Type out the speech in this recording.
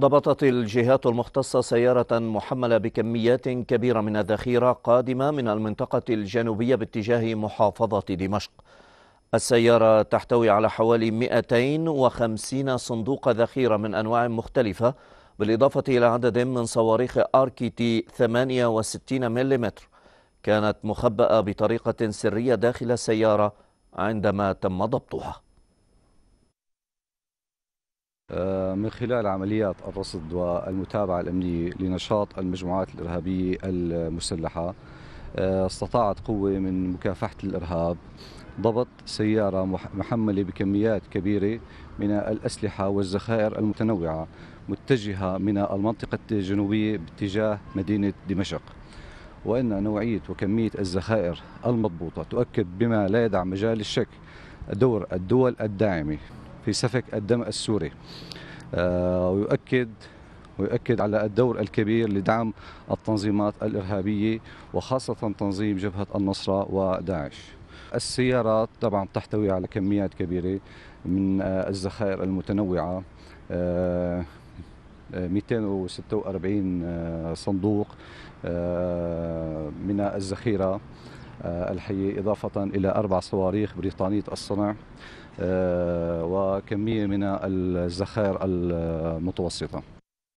ضبطت الجهات المختصة سيارة محملة بكميات كبيرة من الذخيرة قادمة من المنطقة الجنوبية باتجاه محافظة دمشق السيارة تحتوي على حوالي 250 صندوق ذخيرة من أنواع مختلفة بالإضافة إلى عدد من صواريخ آركيتي 68 ملم كانت مخبأة بطريقة سرية داخل السيارة عندما تم ضبطها آه، من خلال عمليات الرصد والمتابعة الأمنية لنشاط المجموعات الإرهابية المسلحة آه، استطاعت قوة من مكافحة الإرهاب ضبط سيارة محملة بكميات كبيرة من الأسلحة والذخائر المتنوعة متجهة من المنطقة الجنوبية باتجاه مدينة دمشق وأن نوعية وكمية الذخائر المضبوطة تؤكد بما لا يدع مجال الشك دور الدول الداعمة في سفك الدم السوري آه، ويؤكد ويؤكد على الدور الكبير لدعم التنظيمات الإرهابية وخاصة تنظيم جبهة النصرة وداعش السيارات طبعا تحتوي على كميات كبيرة من آه، الذخائر المتنوعة 246 آه، صندوق من الذخيرة آه، الحية إضافة إلى أربع صواريخ بريطانية الصنع آه، وكمية من الذخائر المتوسطة